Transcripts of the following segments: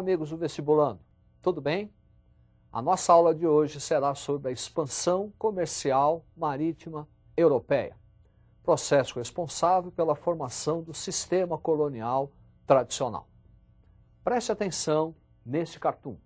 amigos do vestibulando? Tudo bem? A nossa aula de hoje será sobre a expansão comercial marítima europeia, processo responsável pela formação do sistema colonial tradicional. Preste atenção neste cartoon.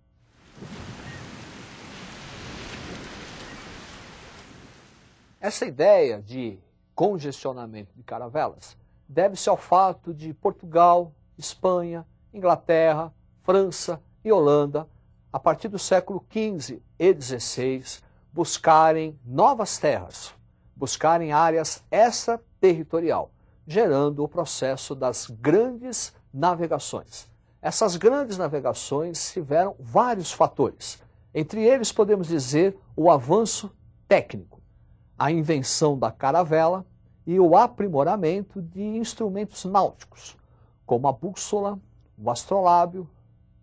Essa ideia de congestionamento de caravelas deve-se ao fato de Portugal, Espanha, Inglaterra, França e Holanda, a partir do século XV e XVI, buscarem novas terras, buscarem áreas extraterritorial, gerando o processo das grandes navegações. Essas grandes navegações tiveram vários fatores. Entre eles, podemos dizer o avanço técnico, a invenção da caravela e o aprimoramento de instrumentos náuticos, como a bússola, o astrolábio,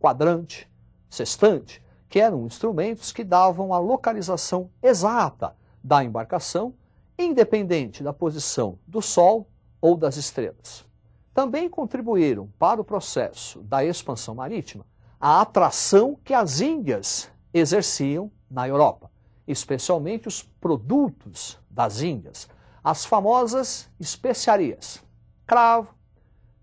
quadrante, sextante, que eram instrumentos que davam a localização exata da embarcação, independente da posição do Sol ou das estrelas. Também contribuíram para o processo da expansão marítima a atração que as Índias exerciam na Europa, especialmente os produtos das Índias, as famosas especiarias: cravo,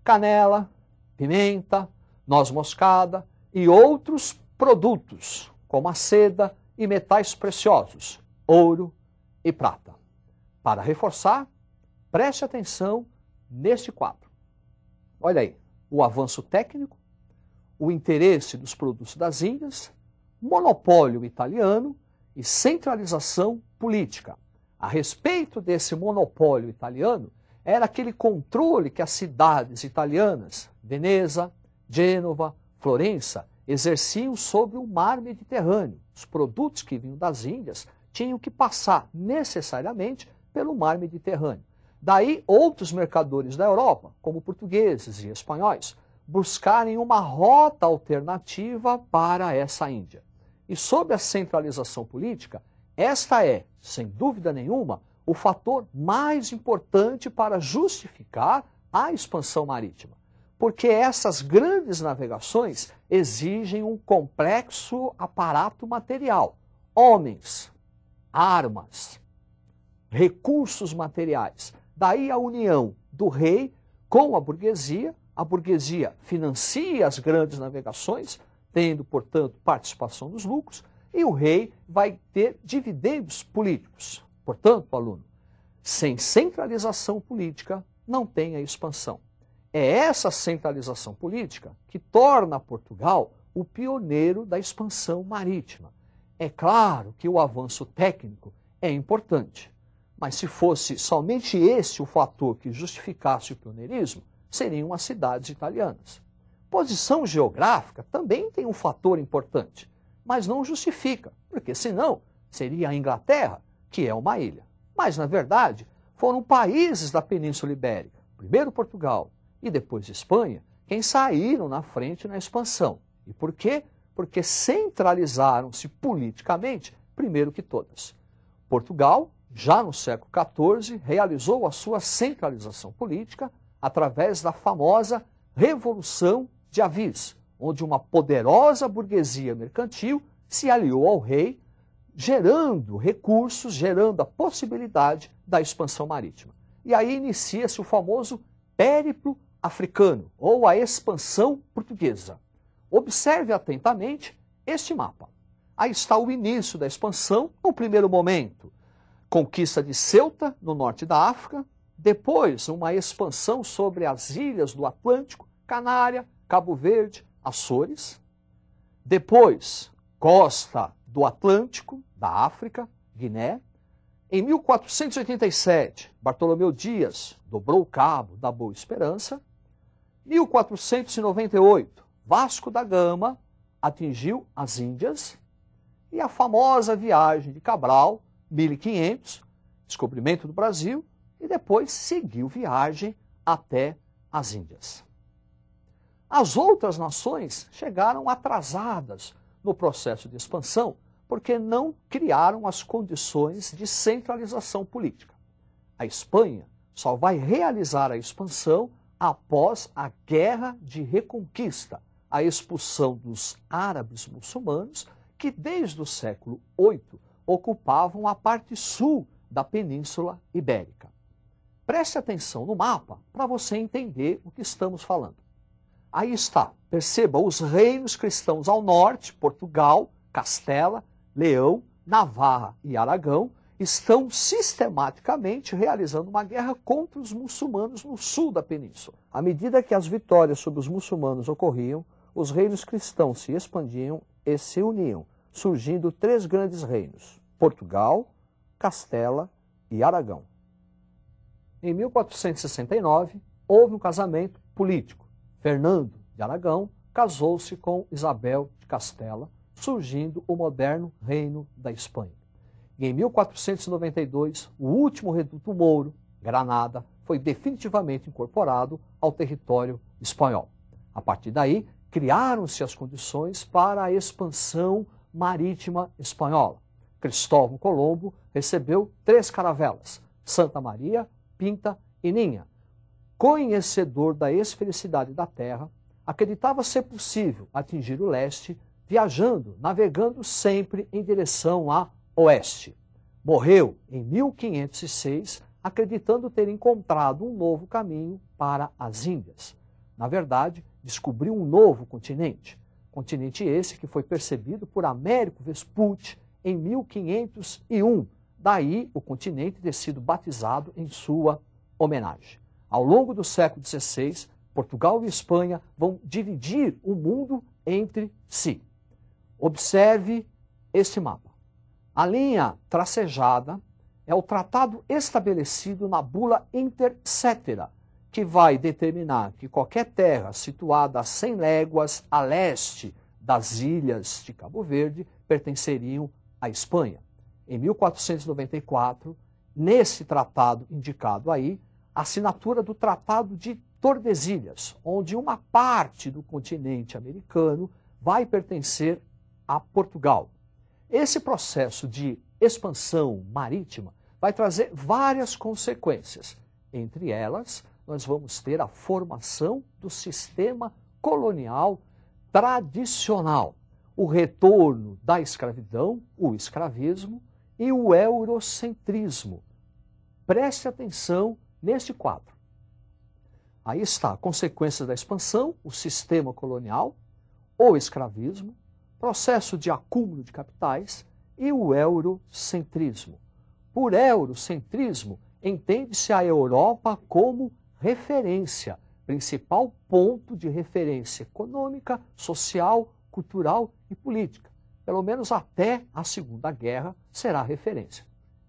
canela, pimenta, noz moscada e outros produtos, como a seda e metais preciosos, ouro e prata. Para reforçar, preste atenção neste quadro. Olha aí, o avanço técnico, o interesse dos produtos das Índias, monopólio italiano e centralização política. A respeito desse monopólio italiano, era aquele controle que as cidades italianas, Veneza, Gênova, Florença, exerciam sobre o mar Mediterrâneo. Os produtos que vinham das Índias tinham que passar necessariamente pelo mar Mediterrâneo. Daí, outros mercadores da Europa, como portugueses e espanhóis, buscarem uma rota alternativa para essa Índia. E sob a centralização política, esta é, sem dúvida nenhuma, o fator mais importante para justificar a expansão marítima porque essas grandes navegações exigem um complexo aparato material: homens, armas, recursos materiais. Daí a união do rei com a burguesia. A burguesia financia as grandes navegações, tendo, portanto, participação nos lucros, e o rei vai ter dividendos políticos. Portanto, aluno, sem centralização política, não tem a expansão. É essa centralização política que torna Portugal o pioneiro da expansão marítima. É claro que o avanço técnico é importante, mas se fosse somente esse o fator que justificasse o pioneirismo, seriam as cidades italianas. Posição geográfica também tem um fator importante, mas não justifica, porque senão seria a Inglaterra, que é uma ilha. Mas, na verdade, foram países da Península Ibérica, primeiro Portugal, e depois Espanha, quem saíram na frente na expansão. E por quê? Porque centralizaram-se politicamente, primeiro que todas. Portugal, já no século XIV, realizou a sua centralização política através da famosa Revolução de Avis, onde uma poderosa burguesia mercantil se aliou ao rei, gerando recursos, gerando a possibilidade da expansão marítima. E aí inicia-se o famoso périplo africano ou a expansão portuguesa. Observe atentamente este mapa. Aí está o início da expansão, no primeiro momento, conquista de Ceuta, no norte da África, depois uma expansão sobre as ilhas do Atlântico, Canária, Cabo Verde, Açores, depois costa do Atlântico, da África, Guiné. Em 1487, Bartolomeu Dias dobrou o cabo da Boa Esperança 1498, Vasco da Gama atingiu as Índias e a famosa viagem de Cabral, 1500, descobrimento do Brasil, e depois seguiu viagem até as Índias. As outras nações chegaram atrasadas no processo de expansão porque não criaram as condições de centralização política. A Espanha só vai realizar a expansão após a guerra de reconquista, a expulsão dos árabes muçulmanos que desde o século VIII ocupavam a parte sul da Península Ibérica. Preste atenção no mapa para você entender o que estamos falando. Aí está, perceba os reinos cristãos ao norte, Portugal, Castela, Leão, Navarra e Aragão, estão sistematicamente realizando uma guerra contra os muçulmanos no sul da península. À medida que as vitórias sobre os muçulmanos ocorriam, os reinos cristãos se expandiam e se uniam, surgindo três grandes reinos: Portugal, Castela e Aragão. Em 1469, houve um casamento político. Fernando de Aragão casou-se com Isabel de Castela, surgindo o moderno Reino da Espanha. E em 1492, o último reduto mouro, Granada, foi definitivamente incorporado ao território espanhol. A partir daí, criaram-se as condições para a expansão marítima espanhola. Cristóvão Colombo recebeu três caravelas, Santa Maria, Pinta e Ninha. Conhecedor da esfericidade da Terra, acreditava ser possível atingir o leste viajando, navegando sempre em direção a oeste. Morreu em 1506, acreditando ter encontrado um novo caminho para as Índias. Na verdade, descobriu um novo continente. Continente esse que foi percebido por Américo Vespucci em 1501. Daí o continente ter sido batizado em sua homenagem. Ao longo do século XVI, Portugal e Espanha vão dividir o mundo entre si. Observe este mapa. A linha tracejada é o tratado estabelecido na bula inter cetera, que vai determinar que qualquer terra situada a 100 léguas a leste das ilhas de Cabo Verde pertenceriam à Espanha. Em 1494, nesse tratado indicado aí, a assinatura do Tratado de Tordesilhas, onde uma parte do continente americano vai pertencer a Portugal. Esse processo de expansão marítima vai trazer várias consequências. Entre elas, nós vamos ter a formação do sistema colonial tradicional, o retorno da escravidão, o escravismo e o eurocentrismo. Preste atenção neste quadro. Aí está a consequência da expansão, o sistema colonial, o escravismo, processo de acúmulo de capitais e o eurocentrismo. Por eurocentrismo, entende-se a Europa como referência, principal ponto de referência econômica, social, cultural e política. Pelo menos até a Segunda Guerra será referência.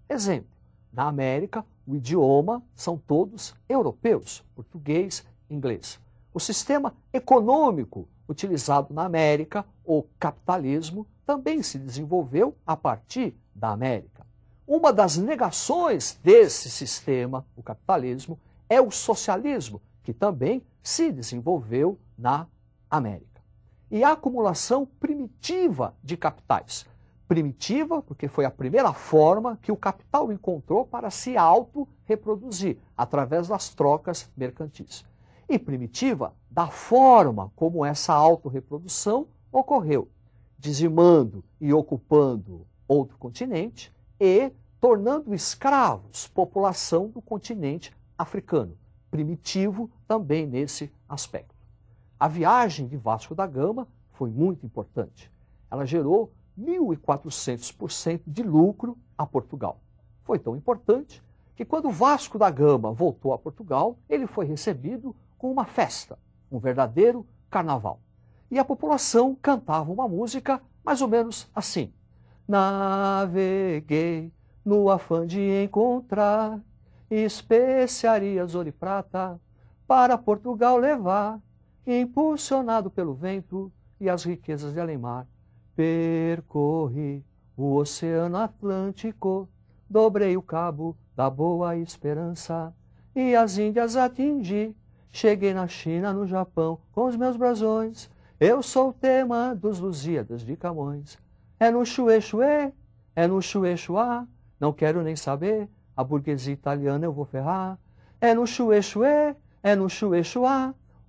Exemplo: na América, o idioma são todos europeus, português, inglês. O sistema econômico utilizado na América, o capitalismo, também se desenvolveu a partir da América. Uma das negações desse sistema, o capitalismo, é o socialismo, que também se desenvolveu na América. E a acumulação primitiva de capitais. Primitiva, porque foi a primeira forma que o capital encontrou para se auto-reproduzir, através das trocas mercantis e primitiva da forma como essa autorreprodução ocorreu, dizimando e ocupando outro continente e tornando escravos população do continente africano, primitivo também nesse aspecto. A viagem de Vasco da Gama foi muito importante. Ela gerou 1.400% de lucro a Portugal. Foi tão importante que, quando Vasco da Gama voltou a Portugal, ele foi recebido com uma festa, um verdadeiro carnaval. E a população cantava uma música mais ou menos assim: Naveguei no afã de encontrar especiarias ouro e prata para Portugal levar, impulsionado pelo vento e as riquezas de Alemar. Percorri o Oceano Atlântico, dobrei o cabo da Boa Esperança e as Índias atingi Cheguei na China, no Japão, com os meus brasões. Eu sou o tema dos Lusíadas de Camões. É no chuechue, é no chuê não quero nem saber, a burguesia italiana eu vou ferrar. É no chuechue, é no chuê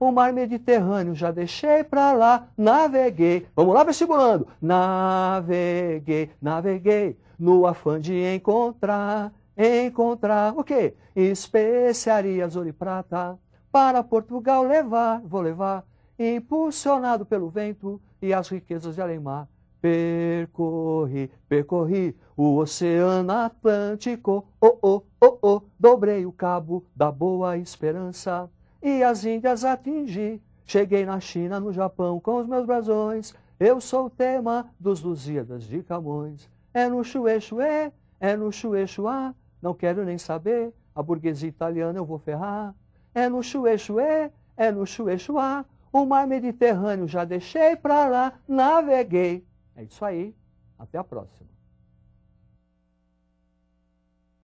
o mar Mediterrâneo já deixei pra lá, naveguei. Vamos lá, vestibulando. Naveguei, naveguei, no afã de encontrar, encontrar o quê? Especiarias, ouro e prata para Portugal levar, vou levar, impulsionado pelo vento e as riquezas de Alemar. Percorri, percorri o oceano Atlântico, oh, oh, oh, oh, dobrei o cabo da Boa Esperança e as Índias atingi. Cheguei na China, no Japão, com os meus brasões, eu sou o tema dos Lusíadas de Camões. É no chuê, é, é no chuê, a. não quero nem saber, a burguesia italiana eu vou ferrar. É no Xuexuê, é no Xuexuá, o mar Mediterrâneo já deixei para lá, naveguei. É isso aí. Até a próxima.